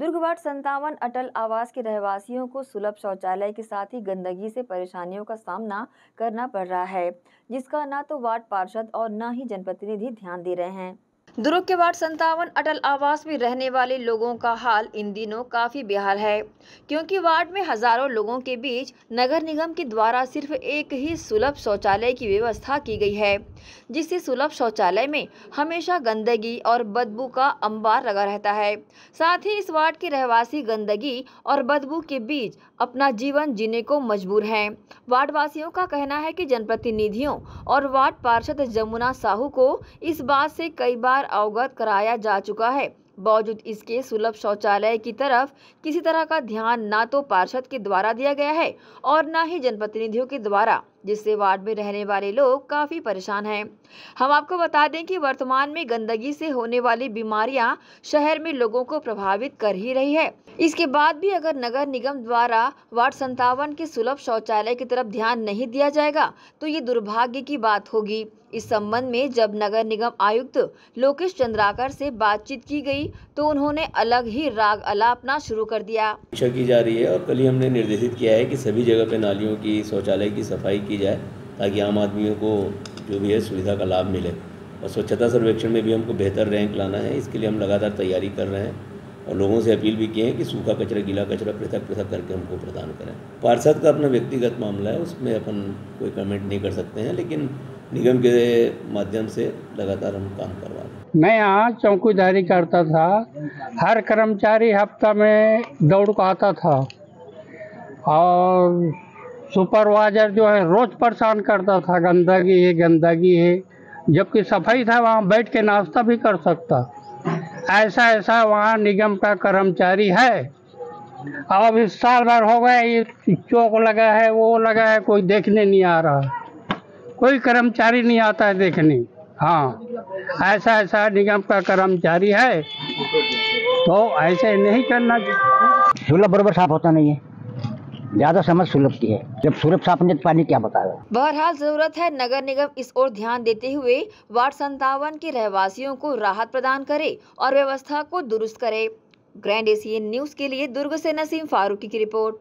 दुर्ग ward संतावन अटल आवास के रहवासियों को सुलभ शौचालय के साथ ही गंदगी से परेशानियों का सामना करना पड़ रहा है जिसका न तो वार्ड पार्षद और न ही जनप्रतिनिधि ध्यान दे रहे हैं दुर्ग के वार्ड संतावन अटल आवास में रहने वाले लोगों का हाल इन दिनों काफ़ी बेहाल है क्योंकि वार्ड में हज़ारों लोगों के बीच नगर निगम के द्वारा सिर्फ एक ही सुलभ शौचालय की व्यवस्था की गई है जिससे सुलभ शौचालय में हमेशा गंदगी और बदबू का अंबार लगा रहता है साथ ही इस वार्ड के रहवासी गंदगी और बदबू के बीच अपना जीवन जीने को मजबूर वार्ड वार्डवासियों का कहना है की जनप्रतिनिधियों और वार्ड पार्षद जमुना साहू को इस बात से कई बार बार अवगत कराया जा चुका है बावजूद इसके सुलभ शौचालय की तरफ किसी तरह का ध्यान न तो पार्षद के द्वारा दिया गया है और न ही जनप्रतिनिधियों के द्वारा जिससे वार्ड में रहने वाले लोग काफ़ी परेशान हैं हम आपको बता दें कि वर्तमान में गंदगी से होने वाली बीमारियां शहर में लोगों को प्रभावित कर ही रही है इसके बाद भी अगर नगर निगम द्वारा वार्ड संतावन के सुलभ शौचालय की तरफ ध्यान नहीं दिया जाएगा तो ये दुर्भाग्य की बात होगी इस संबंध में जब नगर निगम आयुक्त लोकेश चंद्राकर से बातचीत की गई तो उन्होंने अलग ही राग अलापना शुरू कर दिया की जा रही है और कल ही हमने निर्देशित किया है कि सभी जगह पे नालियों की शौचालय की सफाई की जाए ताकि आम आदमियों को जो भी है सुविधा का लाभ मिले और स्वच्छता सर्वेक्षण में भी हमको बेहतर रैंक लाना है इसके लिए हम लगातार तैयारी कर रहे हैं और लोगों से अपील भी किए हैं कि सूखा कचरा गीला कचरा पृथक पृथक करके हमको प्रदान करें पार्षद का अपना व्यक्तिगत मामला है उसमें अपन कोई कमेंट नहीं कर सकते हैं लेकिन निगम के माध्यम से लगातार हम काम करवा रहे मैं यहाँ चौकीदारी करता था हर कर्मचारी हफ्ता में दौड़ को आता था और सुपरवाइजर जो है रोज परेशान करता था गंदगी है गंदगी है जबकि सफाई था वहाँ बैठ के नाश्ता भी कर सकता ऐसा ऐसा वहाँ निगम का कर्मचारी है अब इस साल भर हो गया ये चौक लगा है वो लगा है कोई देखने नहीं आ रहा कोई कर्मचारी नहीं आता है देखने हाँ ऐसा ऐसा निगम का कर्मचारी है तो ऐसे नहीं करना झूला बरबर साफ होता नहीं है ज्यादा समझ सुलभ की है जब सूरभ साफ ने पानी क्या बताया बहरहाल जरूरत है नगर निगम इस ओर ध्यान देते हुए वार्ड संतावन के रहवासियों को राहत प्रदान करे और व्यवस्था को दुरुस्त करे ग्रैंड एशियन न्यूज के लिए दुर्ग से नसीम फारूकी की रिपोर्ट